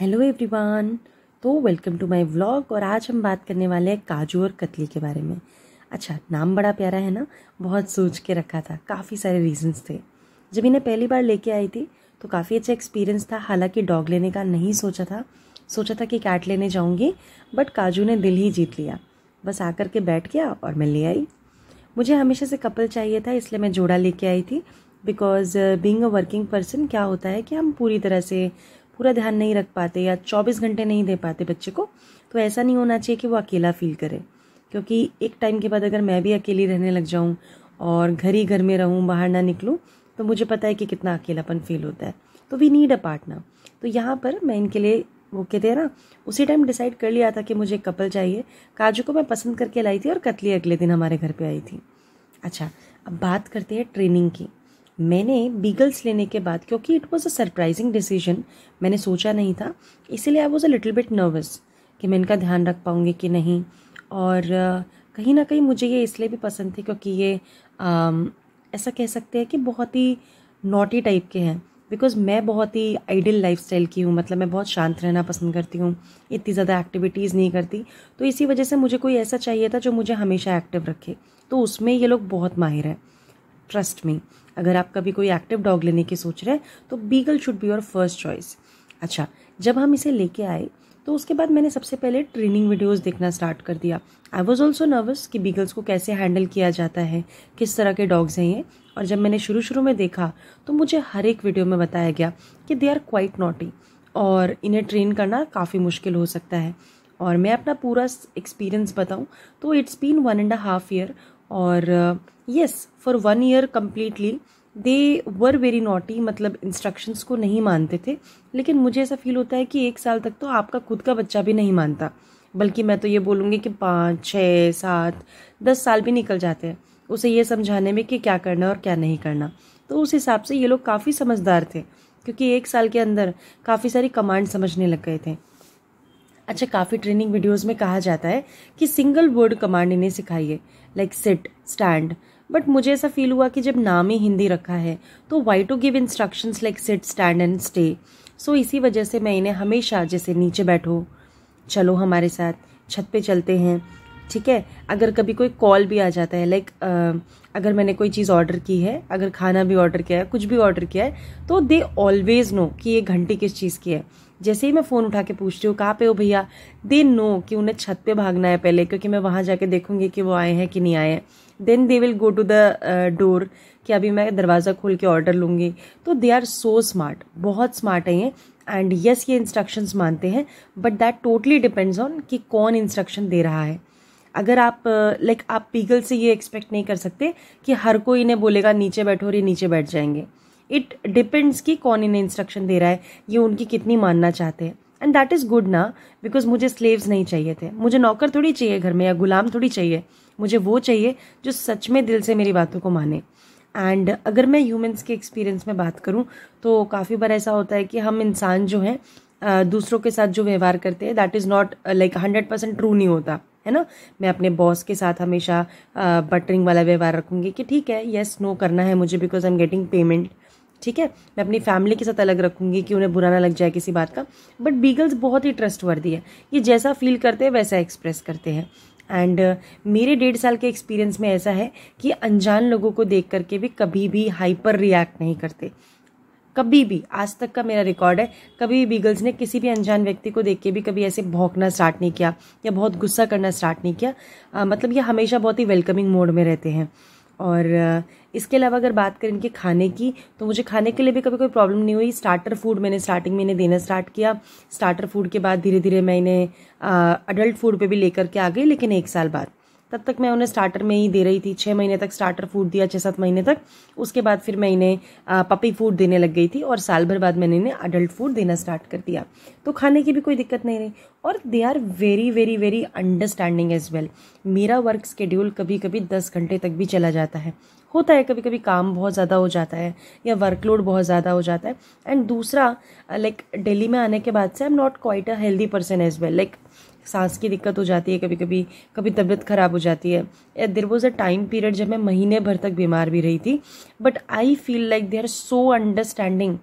hello everyone तो welcome to my vlog और आज हम बात करने वाले हैं काजू और कतली के बारे में अच्छा नाम बड़ा प्यारा है ना बहुत सोच के रखा था काफ़ी सारे रीजंस थे जब इन्हें पहली बार लेके आई थी तो काफ़ी अच्छा एक्सपीरियंस था हालांकि डॉग लेने का नहीं सोचा था सोचा था कि कैट लेने जाऊँगी बट काजू ने दिल ही जीत लिया बस आकर के बैठ गया और मैं ले आई मुझे हमेशा से कपल चाहिए था इसलिए मैं जोड़ा लेके आई थी because being a working person क्या होता है कि हम पूरी तरह से पूरा ध्यान नहीं रख पाते या चौबीस घंटे नहीं दे पाते बच्चे को तो ऐसा नहीं होना चाहिए कि वो अकेला फील करे क्योंकि एक टाइम के बाद अगर मैं भी अकेली रहने लग जाऊँ और घर ही घर में रहूँ बाहर ना निकलूँ तो मुझे पता है कि कितना अकेलापन फील होता है तो वी नीड अ पार्टनर तो यहाँ पर मैं इनके लिए वो कहते हैं ना उसी टाइम डिसाइड कर लिया था कि मुझे एक कपल चाहिए काजू को मैं पसंद करके लाई थी और कतली अगले दिन हमारे घर पे आई थी अच्छा अब बात करते हैं ट्रेनिंग की मैंने बीगल्स लेने के बाद क्योंकि it was a surprising decision मैंने सोचा नहीं था इसीलिए I was a little bit nervous कि मैं इनका ध्यान रख पाऊँगी कि नहीं और कहीं ना कहीं मुझे ये इसलिए भी पसंद थे क्योंकि ये आ, ऐसा कह सकते हैं कि बहुत ही नोटी टाइप के हैं बिकॉज मैं बहुत ही आइडियल लाइफ की हूँ मतलब मैं बहुत शांत रहना पसंद करती हूँ इतनी ज़्यादा एक्टिविटीज़ नहीं करती तो इसी वजह से मुझे कोई ऐसा चाहिए था जो मुझे हमेशा एक्टिव रखे तो उसमें ये लोग बहुत माहिर हैं ट्रस्ट मी अगर आप कभी कोई एक्टिव डॉग लेने की सोच रहे हैं तो beagle should be your first choice अच्छा जब हम इसे लेके आए तो उसके बाद मैंने सबसे पहले ट्रेनिंग वीडियोस देखना स्टार्ट कर दिया आई वॉज ऑल्सो नर्वस कि बीगल्स को कैसे हैंडल किया जाता है किस तरह के डॉग्स हैं ये और जब मैंने शुरू शुरू में देखा तो मुझे हर एक वीडियो में बताया गया कि दे आर क्वाइट नॉटी और इन्हें ट्रेन करना काफ़ी मुश्किल हो सकता है और मैं अपना पूरा एक्सपीरियंस बताऊं तो it's been one and half year और yes for one year completely they were very naughty मतलब इंस्ट्रक्शंस को नहीं मानते थे लेकिन मुझे ऐसा फील होता है कि एक साल तक तो आपका खुद का बच्चा भी नहीं मानता बल्कि मैं तो ये बोलूँगी कि पाँच छः सात दस साल भी निकल जाते हैं उसे ये समझाने में कि क्या करना और क्या नहीं करना तो उस हिसाब से ये लोग काफ़ी समझदार थे क्योंकि एक साल के अंदर काफ़ी सारी कमांड समझने लग गए थे अच्छा काफ़ी ट्रेनिंग वीडियोस में कहा जाता है कि सिंगल वर्ड कमांड इन्हें सिखाइए लाइक सिट स्टैंड बट मुझे ऐसा फील हुआ कि जब नाम ही हिंदी रखा है तो why to give instructions like sit stand and stay so इसी वजह से मैं इन्हें हमेशा जैसे नीचे बैठो चलो हमारे साथ छत पे चलते हैं ठीक है अगर कभी कोई कॉल भी आ जाता है लाइक अगर मैंने कोई चीज़ ऑर्डर की है अगर खाना भी ऑर्डर किया है कुछ भी ऑर्डर किया है तो दे ऑलवेज़ नो कि ये घंटी किस चीज़ की है जैसे ही मैं फ़ोन उठा के पूछती हूँ कहाँ पे हो भैया दे नो कि उन्हें छत पे भागना है पहले क्योंकि मैं वहाँ जाके देखूँगी कि वो आए हैं कि नहीं आए हैं then they will go to the door कि अभी मैं दरवाज़ा खोल के ऑर्डर लूँगी तो दे आर सो स्मार्ट बहुत स्मार्ट है ये एंड यस ये इंस्ट्रक्शंस मानते हैं but that totally depends on कि कौन इंस्ट्रक्शन दे रहा है अगर आप लाइक uh, like, आप पीगल से ये एक्सपेक्ट नहीं कर सकते कि हर कोई इन्हें बोलेगा नीचे बैठो और ये नीचे बैठ जाएंगे इट डिपेंड्स कि कौन इन्हें इंस्ट्रक्शन दे रहा है ये उनकी कितनी मानना चाहते हैं एंड दैट इज़ गुड ना बिकॉज मुझे स्लेव्स नहीं चाहिए थे मुझे नौकर थोड़ी चाहिए घर में या गुलाम थोड़ी चाहिए मुझे वो चाहिए जो सच में दिल से मेरी बातों को माने एंड अगर मैं ह्यूमन्स के एक्सपीरियंस में बात करूँ तो काफ़ी बार ऐसा होता है कि हम इंसान जो हैं दूसरों के साथ जो व्यवहार करते हैं that is not like hundred percent true नहीं होता है ना मैं अपने बॉस के साथ हमेशा बटरिंग वाला व्यवहार रखूँगी कि ठीक है येस yes, नो no करना है मुझे because I am getting payment ठीक है मैं अपनी फैमिली के साथ अलग रखूँगी कि उन्हें बुरा ना लग जाए किसी बात का बट बीगल्स बहुत ही ट्रस्ट वर्दी है ये जैसा फील करते हैं वैसा एक्सप्रेस करते हैं एंड uh, मेरे डेढ़ साल के एक्सपीरियंस में ऐसा है कि अनजान लोगों को देख करके भी कभी भी हाइपर रिएक्ट नहीं करते कभी भी आज तक का मेरा रिकॉर्ड है कभी भी बीगल्स ने किसी भी अनजान व्यक्ति को देख के भी कभी ऐसे भौंकना स्टार्ट नहीं किया या बहुत गुस्सा करना स्टार्ट नहीं किया आ, uh, मतलब ये हमेशा बहुत ही वेलकमिंग मोड में रहते हैं और इसके अलावा अगर बात करें इनके खाने की तो मुझे खाने के लिए भी कभी कोई प्रॉब्लम नहीं हुई स्टार्टर फूड मैंने स्टार्टिंग में इन्हें देना स्टार्ट किया स्टार्टर फूड के बाद धीरे धीरे मैं इन्हें अडल्ट फूड पे भी लेकर के आ गई लेकिन एक साल बाद तब तक मैं उन्हें स्टार्टर में ही दे रही थी छः महीने तक स्टार्टर फूड दिया छः सात महीने तक उसके बाद फिर मैं इन्हें पपी फूड देने लग गई थी और साल भर बाद मैंने इन्हें अडल्ट फूड देना स्टार्ट कर दिया तो खाने की भी कोई दिक्कत नहीं रही और they are very very very understanding as well मेरा वर्क स्केड्यूल कभी कभी दस घंटे तक भी चला जाता है होता है कभी कभी काम बहुत ज़्यादा हो जाता है या वर्कलोड बहुत ज़्यादा हो जाता है एंड दूसरा लाइक like, में आने के बाद से I am not quite a healthy person as well like सांस की दिक्कत हो जाती है कभी कभी कभी तबीयत ख़राब हो जाती है there was a time period जब मैं महीने भर तक बीमार भी रही थी but I feel like they are so understanding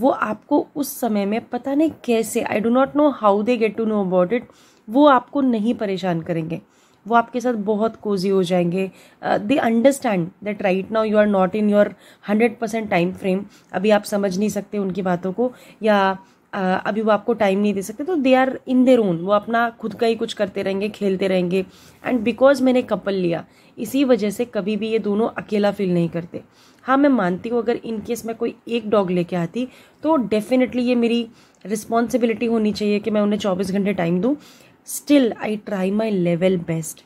वो आपको उस समय में पता नहीं कैसे I do not know how they get to know about it वो आपको नहीं परेशान करेंगे वो आपके साथ बहुत कोजी हो जाएंगे they understand that right now you are not in your hundred percent time frame अभी आप समझ नहीं सकते उनकी बातों को या अभी वो आपको टाइम नहीं दे सकते तो they are in their own वो अपना खुद का ही कुछ करते रहेंगे खेलते रहेंगे एंड बिकॉज मैंने कपल लिया इसी वजह से कभी भी ये दोनों अकेला फील नहीं करते हाँ मैं मानती हूँ अगर इन केस मैं कोई एक डॉग लेके आती तो डेफिनेटली ये मेरी रिस्पॉन्सिबिलिटी होनी चाहिए कि मैं उन्हें चौबीस घंटे टाइम दूँ still I try my level best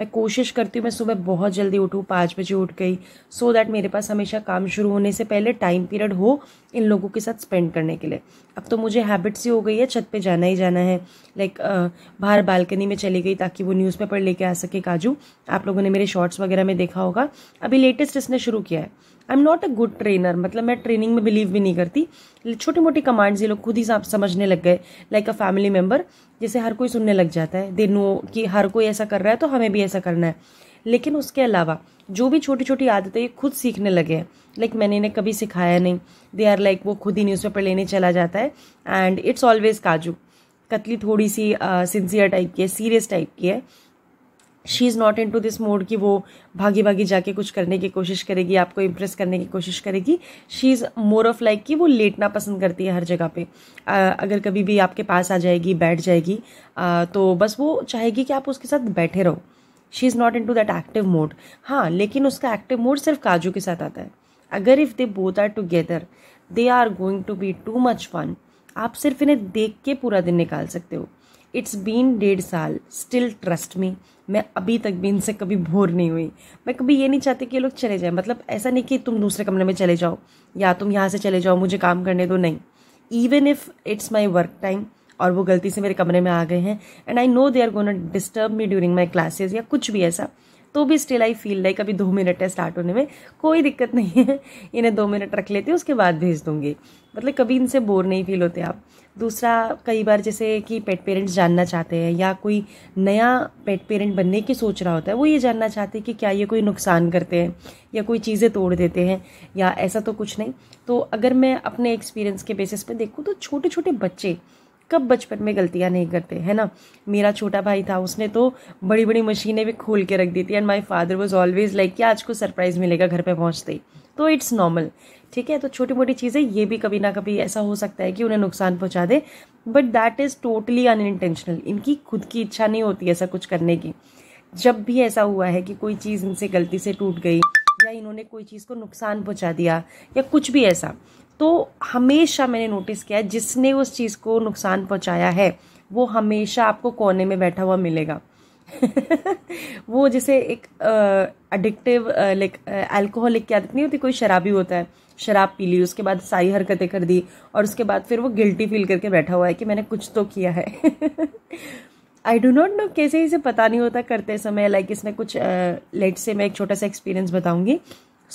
मैं कोशिश करती हूँ मैं सुबह बहुत जल्दी उठूँ पाँच बजे उठ गई सो so दैट मेरे पास हमेशा काम शुरू होने से पहले टाइम पीरियड हो इन लोगों के साथ स्पेंड करने के लिए अब तो मुझे हैबिट सी हो गई है छत पे जाना ही जाना है लाइक बाहर बालकनी में चली गई ताकि वो न्यूज़पेपर लेके आ सके काजू आप लोगों ने मेरे शॉर्ट्स वगैरह में देखा होगा अभी लेटेस्ट इसने शुरू किया है I am not a good trainer मतलब मैं ट्रेनिंग में बिलीव भी नहीं करती छोटी मोटी कमांड्स ये लोग खुद ही समझने लग गए लाइक अ फैमिली मेम्बर जैसे हर कोई सुनने लग जाता है दे नो कि हर कोई ऐसा कर रहा है तो हमें भी ऐसा करना है लेकिन उसके अलावा जो भी छोटी छोटी आदतें ये खुद सीखने लगे हैं लाइक मैंने इन्हें कभी सिखाया नहीं दे आर लाइक वो खुद ही न्यूज़पेपर लेने चला जाता है एंड इट्स ऑलवेज काजू कतली थोड़ी सी सिंसियर टाइप की है सीरियस टाइप की है she is not into this mode कि वो भागी भागी जाके कुछ करने की कोशिश करेगी आपको इम्प्रेस करने की कोशिश करेगी she is more of like कि वो लेटना पसंद करती है हर जगह पे आ, अगर कभी भी आपके पास आ जाएगी बैठ जाएगी आ, तो बस वो चाहेगी कि आप उसके साथ बैठे रहो she is not into that active mode हाँ लेकिन उसका एक्टिव मोड सिर्फ काजू के साथ आता है अगर if they both are together they are going to be too much fun आप सिर्फ इन्हें देख के पूरा दिन निकाल सकते हो इट्स बीन डेढ़ साल स्टिल ट्रस्ट में मैं अभी तक भी इनसे कभी भोर नहीं हुई मैं कभी ये नहीं चाहती कि ये लोग चले जाएं मतलब ऐसा नहीं कि तुम दूसरे कमरे में चले जाओ या तुम यहाँ से चले जाओ मुझे काम करने दो नहीं even if it's my work time और वो गलती से मेरे कमरे में आ गए हैं and I know they are gonna disturb me during my classes या कुछ भी ऐसा तो भी स्टिल आई फील लाइक अभी दो मिनट है स्टार्ट होने में कोई दिक्कत नहीं है इन्हें दो मिनट रख लेती हूँ उसके बाद भेज दूँगी मतलब कभी इनसे बोर नहीं फील होते आप दूसरा कई बार जैसे कि पेट पेरेंट्स जानना चाहते हैं या कोई नया पेट पेरेंट बनने की सोच रहा होता है वो ये जानना चाहते हैं कि क्या ये कोई नुकसान करते हैं या कोई चीज़ें तोड़ देते हैं या ऐसा तो कुछ नहीं तो अगर मैं अपने एक्सपीरियंस के बेसिस पे देखूँ तो छोटे छोटे बच्चे कब बचपन में गलतियाँ नहीं करते है ना मेरा छोटा भाई था उसने तो बड़ी बड़ी मशीनें भी खोल के रख दी थी and my father was always like कि आज को सरप्राइज़ मिलेगा घर पर पहुँचते ही तो इट्स नॉर्मल ठीक है तो छोटी मोटी चीज़ें ये भी कभी ना कभी ऐसा हो सकता है कि उन्हें नुकसान पहुंचा दे but that is totally unintentional इनकी खुद की इच्छा नहीं होती ऐसा कुछ करने की जब भी ऐसा हुआ है कि कोई चीज़ इनसे गलती से टूट गई या इन्होंने कोई चीज़ को नुकसान पहुंचा दिया या कुछ भी ऐसा तो हमेशा मैंने नोटिस किया जिसने उस चीज़ को नुकसान पहुंचाया है वो हमेशा आपको कोने में बैठा हुआ मिलेगा वो जैसे एक अडिक्टिव लाइक अल्कोहलिक की आदत नहीं होती कोई शराबी होता है शराब पी ली उसके बाद सारी हरकतें कर दी और उसके बाद फिर वो गिल्टी फील करके बैठा हुआ है कि मैंने कुछ तो किया है आई डो नॉट नो कैसे इसे पता नहीं होता करते समय लाइक इसने कुछ लेट से मैं एक छोटा सा एक्सपीरियंस बताऊंगी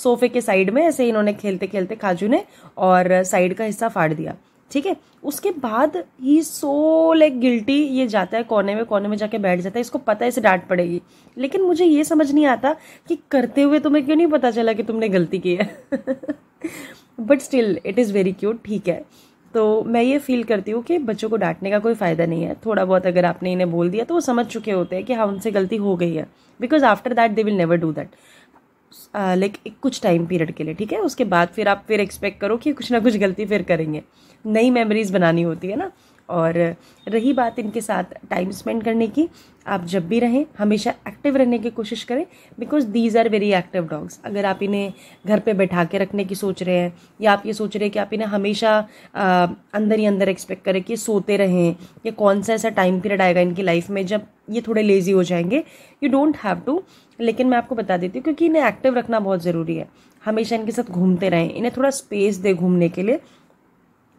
सोफे के साइड में ऐसे इन्होंने खेलते खेलते खाजू ने और साइड का हिस्सा फाड़ दिया ठीक है उसके बाद ही सो लाइक गिल्टी ये जाता है कोने में कोने में जाके बैठ जाता है इसको पता है इसे डांट पड़ेगी लेकिन मुझे ये समझ नहीं आता कि करते हुए तुम्हें क्यों नहीं पता चला कि तुमने गलती की है but still it is very cute ठीक है तो मैं ये फील करती हूँ कि बच्चों को डांटने का कोई फ़ायदा नहीं है थोड़ा बहुत अगर आपने इन्हें बोल दिया तो वो समझ चुके होते हैं कि हाँ उनसे गलती हो गई है because after that they will never do that like एक कुछ टाइम पीरियड के लिए ठीक है उसके बाद फिर आप फिर एक्सपेक्ट करो कि कुछ ना कुछ गलती फिर करेंगे नई मेमोरीज बनानी होती है ना और रही बात इनके साथ टाइम स्पेंड करने की आप जब भी रहें हमेशा एक्टिव रहने की कोशिश करें because these are very active dogs अगर आप इन्हें घर पे बैठा के रखने की सोच रहे हैं या आप ये सोच रहे हैं कि आप इन्हें हमेशा आ, अंदर ही अंदर एक्सपेक्ट करें कि सोते रहें या कौन सा ऐसा टाइम पीरियड आएगा इनकी लाइफ में जब ये थोड़े लेज़ी हो जाएंगे यू डोंट हैव टू लेकिन मैं आपको बता देती हूँ क्योंकि इन्हें एक्टिव रखना बहुत ज़रूरी है हमेशा इनके साथ घूमते रहें इन्हें थोड़ा स्पेस दे घूमने के लिए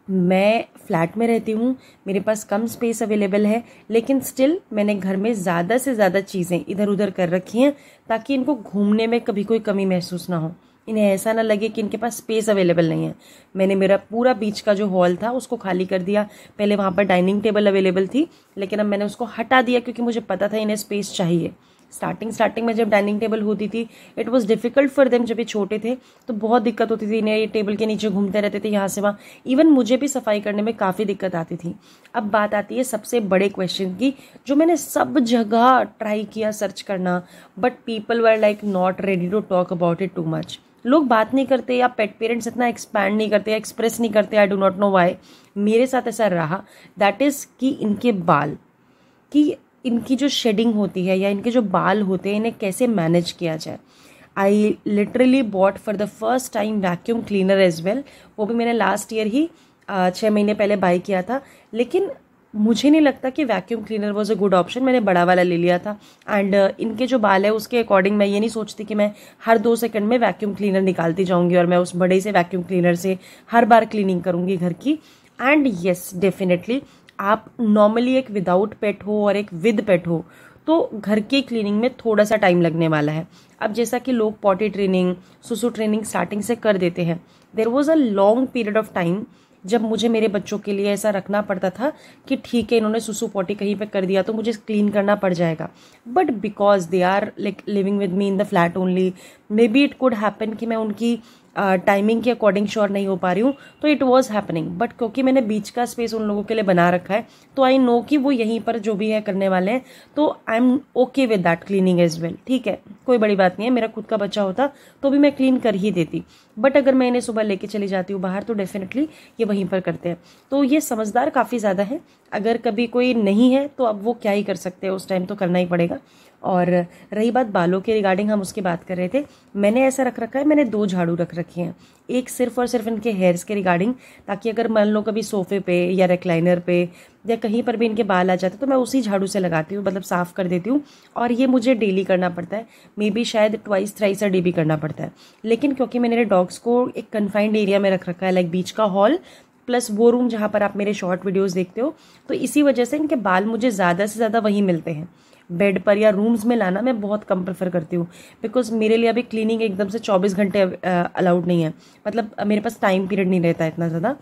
मैं फ्लैट में रहती हूँ मेरे पास कम स्पेस अवेलेबल है लेकिन स्टिल मैंने घर में ज़्यादा से ज़्यादा चीज़ें इधर उधर कर रखी हैं ताकि इनको घूमने में कभी कोई कमी महसूस ना हो इन्हें ऐसा ना लगे कि इनके पास स्पेस अवेलेबल नहीं है मैंने मेरा पूरा बीच का जो हॉल था उसको खाली कर दिया पहले वहाँ पर डाइनिंग टेबल अवेलेबल थी लेकिन अब मैंने उसको हटा दिया क्योंकि मुझे पता था इन्हें स्पेस चाहिए स्टार्टिंग स्टार्टिंग में जब डाइनिंग टेबल होती थी it was difficult for them जब ये छोटे थे तो बहुत दिक्कत होती थी इन्हें ये टेबल के नीचे घूमते रहते थे यहाँ से वहाँ इवन मुझे भी सफाई करने में काफ़ी दिक्कत आती थी अब बात आती है सबसे बड़े क्वेश्चन की जो मैंने सब जगह ट्राई किया सर्च करना but people were like not ready to talk about it too much लोग बात नहीं करते या पेट पेरेंट्स इतना एक्सपैंड नहीं करते या एक्सप्रेस नहीं करते I do not know why मेरे साथ ऐसा रहा दैट इज़ कि इनके बाल कि इनकी जो शेडिंग होती है या इनके जो बाल होते हैं इन्हें कैसे मैनेज किया जाए I literally bought for the first time vacuum cleaner as well वो भी मैंने लास्ट ईयर ही छः महीने पहले बाई किया था लेकिन मुझे नहीं लगता कि vacuum cleaner was a good option मैंने बड़ा वाला ले लिया था एंड uh, इनके जो बाल है उसके अकॉर्डिंग मैं ये नहीं सोचती कि मैं हर दो सेकंड में वैक्यूम क्लीनर निकालती जाऊंगी और मैं उस बड़े से वैक्यूम क्लीनर से हर बार क्लीनिंग करूंगी घर की एंड येस डेफिनेटली आप नॉर्मली एक विदाउट पेट हो और एक विद पेट हो तो घर के क्लीनिंग में थोड़ा सा टाइम लगने वाला है अब जैसा कि लोग पॉटी ट्रेनिंग सुसु ट्रेनिंग स्टार्टिंग से कर देते हैं there was a long period of time जब मुझे मेरे बच्चों के लिए ऐसा रखना पड़ता था कि ठीक है इन्होंने सुसु पॉटी कहीं पे कर दिया तो मुझे क्लीन करना पड़ जाएगा but because they are like living with me in the flat only maybe it could happen कि मैं उनकी टाइमिंग के अकॉर्डिंग श्योर नहीं हो पा रही हूँ तो इट वॉज हैपनिंग बट क्योंकि मैंने बीच का स्पेस उन लोगों के लिए बना रखा है तो आई नो कि वो यहीं पर जो भी है करने वाले हैं तो I am okay with that cleaning as well ठीक है कोई बड़ी बात नहीं है मेरा खुद का बच्चा होता तो भी मैं क्लीन कर ही देती बट अगर मैं इन्हें सुबह लेके चली जाती हूँ बाहर तो डेफिनेटली ये वहीं पर करते हैं तो ये समझदार काफ़ी ज़्यादा है अगर कभी कोई नहीं है तो अब वो क्या ही कर सकते हैं उस टाइम तो करना ही पड़ेगा और रही बात बालों के रिगार्डिंग हम उसकी बात कर रहे थे मैंने ऐसा रख रखा है मैंने दो झाड़ू रख रखे हैं एक सिर्फ और सिर्फ इनके हेयर्स के रिगार्डिंग ताकि अगर मान लो कभी सोफे पे या रेक्लाइनर पे या कहीं पर भी इनके बाल आ जाते तो मैं उसी झाड़ू से लगाती हूँ मतलब साफ़ कर देती हूँ और ये मुझे डेली करना पड़ता है मे बी शायद ट्वाइस थ्राइस डे भी करना पड़ता है लेकिन क्योंकि मैंने डॉग्स को एक कन्फाइंड एरिया में रख रखा है लाइक बीच का हॉल प्लस वो रूम जहाँ पर आप मेरे शॉर्ट वीडियोस देखते हो तो इसी वजह से इनके बाल मुझे ज़्यादा से ज़्यादा वहीं मिलते हैं बेड पर या रूम्स में लाना मैं बहुत कम प्रेफर करती हूँ बिकॉज मेरे लिए अभी क्लीनिंग एकदम से 24 घंटे अलाउड नहीं है मतलब मेरे पास टाइम पीरियड नहीं रहता इतना ज़्यादा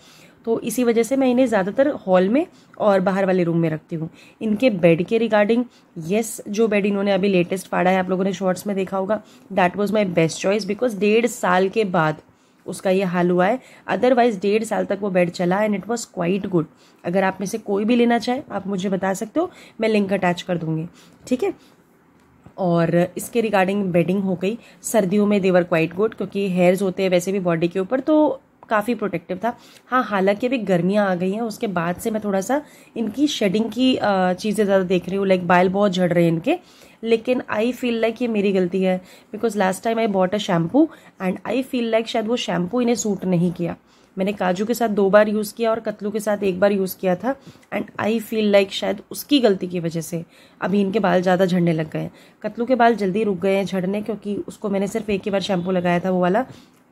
तो इसी वजह से मैं इन्हें ज़्यादातर हॉल में और बाहर वाले रूम में रखती हूँ इनके बेड के रिगार्डिंग येस जो बेड इन्होंने अभी लेटेस्ट फाड़ा है आप लोगों ने शॉर्ट्स में देखा होगा that was my best choice because डेढ़ साल के बाद उसका ये हाल हुआ है अदरवाइज डेढ़ साल तक वो बेड चला and it was quite good अगर आप में से कोई भी लेना चाहे आप मुझे बता सकते हो मैं लिंक अटैच कर दूँगी ठीक है और इसके रिगार्डिंग बेडिंग हो गई सर्दियों में देवर क्वाइट गुड क्योंकि हेयर्स होते हैं वैसे भी बॉडी के ऊपर तो काफ़ी प्रोटेक्टिव था हाँ हालांकि अभी गर्मियाँ आ गई हैं उसके बाद से मैं थोड़ा सा इनकी शेडिंग की चीज़ें ज़्यादा देख रही हूँ लाइक बाल बहुत झड़ रहे हैं इनके लेकिन आई फील लाइक ये मेरी गलती है because last time I bought a shampoo and I feel like शायद वो शैम्पू इन्हें सूट नहीं किया मैंने काजू के साथ दो बार यूज़ किया और कतलू के साथ एक बार यूज़ किया था एंड आई फील लाइक शायद उसकी गलती की वजह से अभी इनके बाल ज़्यादा झड़ने लग गए कतलू के बाल जल्दी रुक गए हैं झड़ने क्योंकि उसको मैंने सिर्फ एक ही बार शैम्पू लगाया था वो वाला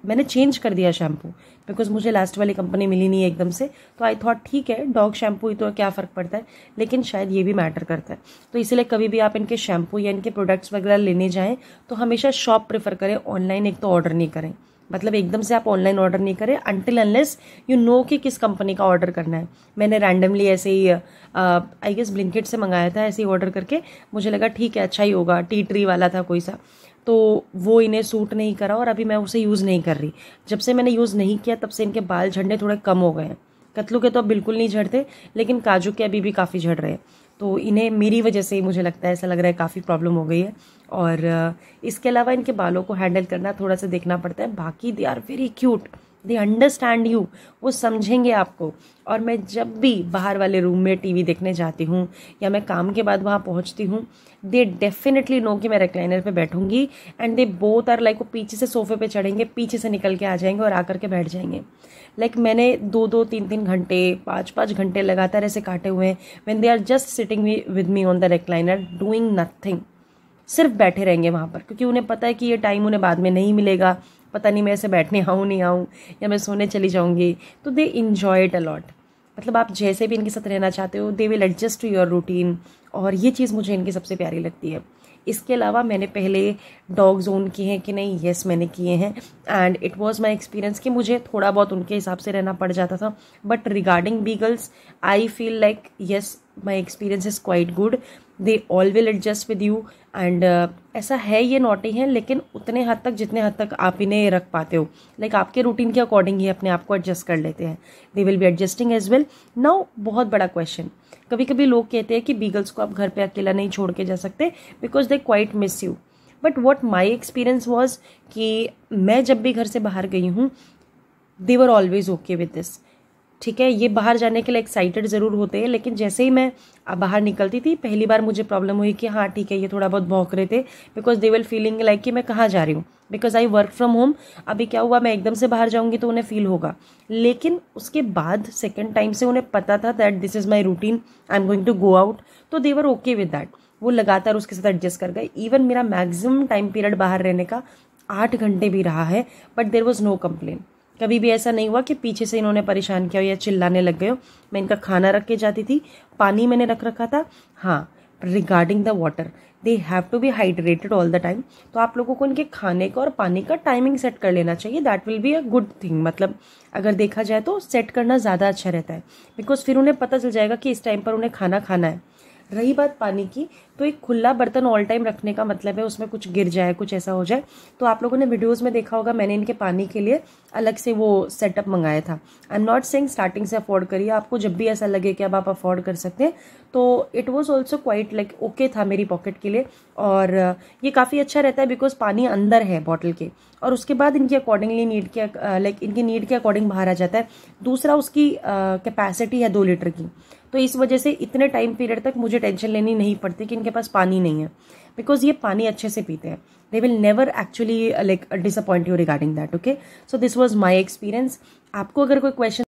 मैंने चेंज कर दिया शैम्पू बिकॉज मुझे लास्ट वाली कंपनी मिली नहीं एकदम से तो आई थॉट ठीक है डॉग शैम्पू ही तो क्या फ़र्क पड़ता है लेकिन शायद ये भी मैटर करता है तो इसलिए कभी भी आप इनके शैम्पू या इनके प्रोडक्ट्स वगैरह लेने जाएँ तो हमेशा शॉप प्रेफर करें ऑनलाइन एक तो ऑर्डर नहीं करें मतलब एकदम से आप ऑनलाइन ऑर्डर नहीं करें अनटिल अनलेस यू नो कि किस कंपनी का ऑर्डर करना है मैंने रैंडमली ऐसे ही आई गेस ब्लिंकिट से मंगाया था ऐसे ही ऑर्डर करके मुझे लगा ठीक है अच्छा ही होगा टी ट्री वाला था कोई सा तो वो इन्हें सूट नहीं करा और अभी मैं उसे यूज़ नहीं कर रही जब से मैंने यूज़ नहीं किया तब से इनके बाल झड़ने थोड़े कम हो गए हैं कतलू के तो अब बिल्कुल नहीं झड़ते लेकिन काजू के अभी भी काफ़ी झड़ रहे हैं तो इन्हें मेरी वजह से ही मुझे लगता है ऐसा लग रहा है काफ़ी प्रॉब्लम हो गई है और इसके अलावा इनके बालों को हैंडल करना थोड़ा सा देखना पड़ता है बाकी they are very cute they understand you वो समझेंगे आपको और मैं जब भी बाहर वाले रूम में टीवी देखने जाती हूँ या मैं काम के बाद वहाँ पहुँचती हूँ दे डेफिनेटली नो कि मैं रेक्लाइनर पे बैठूँगी and they both are like वो पीछे से सोफे पे चढ़ेंगे पीछे से निकल के आ जाएंगे और आकर के बैठ जाएंगे लाइक like, मैंने दो दो तीन तीन घंटे पाँच पाँच घंटे लगातार ऐसे काटे हुए हैं when they are just sitting with me on the recliner doing nothing सिर्फ बैठे रहेंगे वहाँ पर क्योंकि उन्हें पता है कि ये टाइम उन्हें बाद में नहीं मिलेगा पता नहीं मैं ऐसे बैठने आऊँ नहीं आऊँ या मैं सोने चली जाऊँगी तो दे इन्जॉय इट अलॉट मतलब आप जैसे भी इनके साथ रहना चाहते हो they will adjust to your routine और ये चीज़ मुझे इनकी सबसे प्यारी लगती है इसके अलावा मैंने पहले डॉग जोन किए हैं कि नहीं येस मैंने किए हैं and it was my experience कि मुझे थोड़ा बहुत उनके हिसाब से रहना पड़ जाता था but regarding beagles I feel like yes my experience is quite good they all will adjust with you and ऐसा है ये नॉटी है लेकिन उतने हद तक जितने हद तक आप इन्हें रख पाते हो लाइक like आपके रूटीन के अकॉर्डिंग ही अपने आप को एडजस्ट कर लेते हैं they will be adjusting as well now बहुत बड़ा क्वेश्चन कभी कभी लोग कहते हैं कि बीगल्स को आप घर पे अकेला नहीं छोड़ के जा सकते because they quite miss you but what my experience was कि मैं जब भी घर से बाहर गई हूँ they were always okay with this ठीक है ये बाहर जाने के लिए एक्साइटेड ज़रूर होते हैं लेकिन जैसे ही मैं बाहर निकलती थी पहली बार मुझे प्रॉब्लम हुई कि हाँ ठीक है ये थोड़ा बहुत भौंक रहे थे because they will feeling like कि मैं कहाँ जा रही हूँ because I work from home अभी क्या हुआ मैं एकदम से बाहर जाऊँगी तो उन्हें फील होगा लेकिन उसके बाद सेकेंड टाइम से उन्हें पता था that this is my routine I am going to go out तो देवर ओके विद दैट वो लगातार उसके साथ एडजस्ट कर गए इवन मेरा मैक्सिमम टाइम पीरियड बाहर रहने का आठ घंटे भी रहा है but there was no complain कभी भी ऐसा नहीं हुआ कि पीछे से इन्होंने परेशान किया हो या चिल्लाने लग गए हो मैं इनका खाना रख के जाती थी पानी मैंने रख रखा था हाँ regarding the water they have to be hydrated all the time तो आप लोगों को इनके खाने का और पानी का टाइमिंग सेट कर लेना चाहिए that will be a good thing मतलब अगर देखा जाए तो सेट करना ज़्यादा अच्छा रहता है बिकॉज फिर उन्हें पता चल जाएगा कि इस टाइम पर उन्हें खाना खाना है रही बात पानी की तो एक खुला बर्तन ऑल टाइम रखने का मतलब है उसमें कुछ गिर जाए कुछ ऐसा हो जाए तो आप लोगों ने वीडियोज़ में देखा होगा मैंने इनके पानी के लिए अलग से वो सेटअप मंगाया था I am not saying starting से अफोर्ड करिए आपको जब भी ऐसा लगे कि अब आप अफोर्ड कर सकते हैं तो it was also quite like okay था मेरी पॉकेट के लिए और ये काफ़ी अच्छा रहता है बिकॉज पानी अंदर है बॉटल के और उसके बाद इनके अकॉर्डिंगली नीड के लाइक इनकी नीड के अकॉर्डिंग बाहर आ जाता है दूसरा उसकी कैपेसिटी है दो लीटर की तो इस वजह से इतने टाइम पीरियड तक मुझे टेंशन लेनी नहीं पड़ती कि इनके पास पानी नहीं है बिकॉज ये पानी अच्छे से पीते हैं they will never actually like disappoint you regarding that okay so this was my experience आपको अगर कोई क्वेश्चन